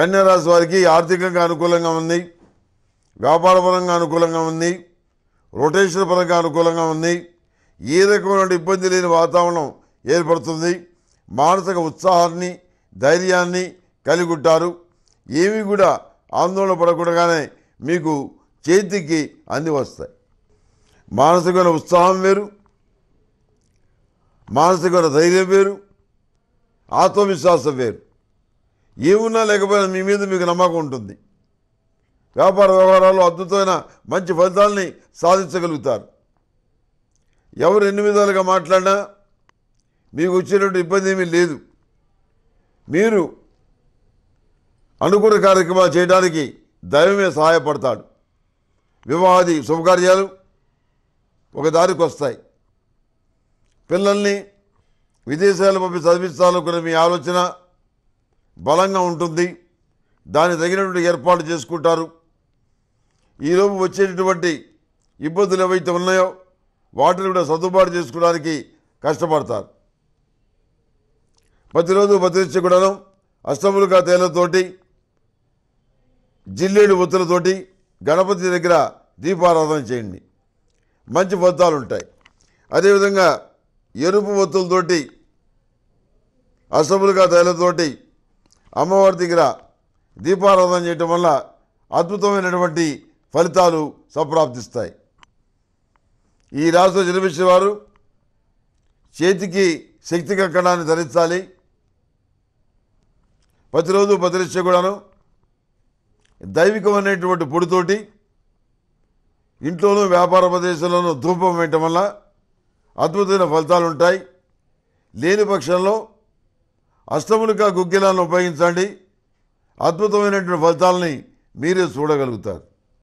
కన్యారాశి వారికి ఆర్థికంగా అనుకూలంగా ఉంది వ్యాపారపరంగా అనుకూలంగా ఉంది రొటేషన్ పరంగా అనుకూలంగా ఉంది ఏ రకమైన ఇబ్బంది లేని వాతావరణం ఏర్పడుతుంది మానసిక ఉత్సాహాన్ని ధైర్యాన్ని కలిగి ఉంటారు ఏమీ కూడా ఆందోళన పడకుండానే మీకు చేతికి అంది వస్తాయి మానసికమైన ఉత్సాహం వేరు మానసికమైన ధైర్యం వేరు ఆత్మవిశ్వాసం వేరు ఏమున్నా లేకపోయినా మీ మీద మీకు నమ్మకం ఉంటుంది వ్యాపార వ్యవహారాలు అద్భుతమైన మంచి ఫలితాలని సాధించగలుగుతారు ఎవరు ఎన్ని విధాలుగా మాట్లాడినా మీకు వచ్చేటువంటి ఇబ్బంది ఏమీ లేదు మీరు అనుకూల కార్యక్రమాలు చేయడానికి దైవమే సహాయపడతాడు వివాహాది శుభకార్యాలు ఒక దారికి వస్తాయి పిల్లల్ని విదేశాలు పంపి చదివించాలనుకున్న మీ ఆలోచన బలంగా ఉంటుంది దాని తగినటువంటి ఏర్పాటు చేసుకుంటారు ఈలోపు వచ్చేటటువంటి ఇబ్బందులు ఏవైతే ఉన్నాయో వాటిని కూడా సర్దుబాటు చేసుకోవడానికి కష్టపడతారు ప్రతిరోజు ప్రతినిత్య కూడాను అష్టములుగా తేలతోటి జిల్లేడు ఒత్తులతోటి గణపతి దగ్గర దీపారాధన చేయండి మంచి బద్దాలు ఉంటాయి అదేవిధంగా ఎరుపు ఒత్తులతోటి అసములుగా తేలతోటి అమ్మవారి దగ్గర దీపారాధన చేయటం వల్ల అద్భుతమైనటువంటి ఫలితాలు సంప్రాప్తిస్తాయి ఈ రాశిలో జన్మించిన వారు చేతికి శక్తి కక్కడాన్ని ధరించాలి ప్రతిరోజు ప్రతినిత్య కూడాను దైవికమైనటువంటి పొడితోటి ఇంట్లోనూ వ్యాపార ప్రదేశంలోనూ ధూపం వేయటం వల్ల అద్భుతమైన ఫలితాలు ఉంటాయి లేని పక్షంలో అష్టములుగా గుగ్గిలాలను ఉపయోగించండి అద్భుతమైనటువంటి ఫలితాలని మీరే చూడగలుగుతారు